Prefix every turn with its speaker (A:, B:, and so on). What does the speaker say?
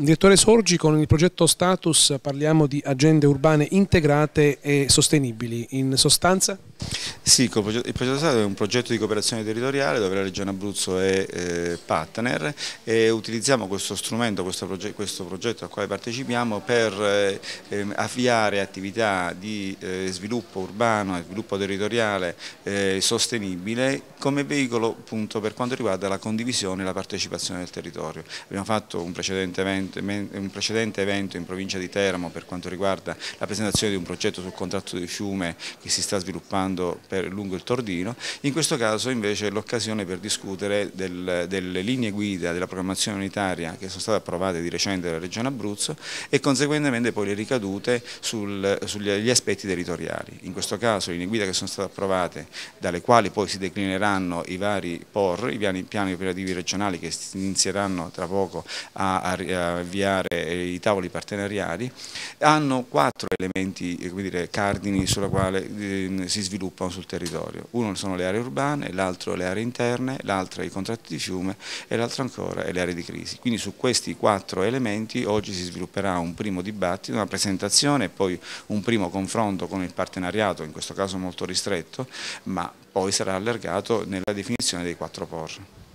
A: Direttore Sorgi, con il progetto Status parliamo di agende urbane integrate e sostenibili. In sostanza?
B: Sì, il progetto SAD è un progetto di cooperazione territoriale dove la Regione Abruzzo è eh, partner e utilizziamo questo strumento, questo, progetto, questo al quale partecipiamo per eh, ehm, avviare attività di eh, sviluppo urbano e sviluppo territoriale sostenibile come veicolo appunto, per quanto riguarda la condivisione e la partecipazione del territorio. Abbiamo fatto un precedente, evento, un precedente evento in provincia di Teramo per quanto riguarda la presentazione di un progetto sul contratto del fiume che si sta sviluppando lavorando per, lungo il Tordino, in questo caso invece è l'occasione per discutere del, delle linee guida della programmazione unitaria che sono state approvate di recente dalla Regione Abruzzo e conseguentemente poi le ricadute sul, sugli aspetti territoriali, in questo caso le linee guida che sono state approvate dalle quali poi si declineranno i vari POR, i piani, piani operativi regionali che inizieranno tra poco a, a, a avviare i tavoli partenariali, hanno quattro elementi eh, dire, cardini sulla quale eh, si sviluppano sviluppano sul territorio. Uno sono le aree urbane, l'altro le aree interne, l'altro i contratti di fiume e l'altro ancora le aree di crisi. Quindi su questi quattro elementi oggi si svilupperà un primo dibattito, una presentazione e poi un primo confronto con il partenariato, in questo caso molto ristretto, ma poi sarà allargato nella definizione dei quattro POR.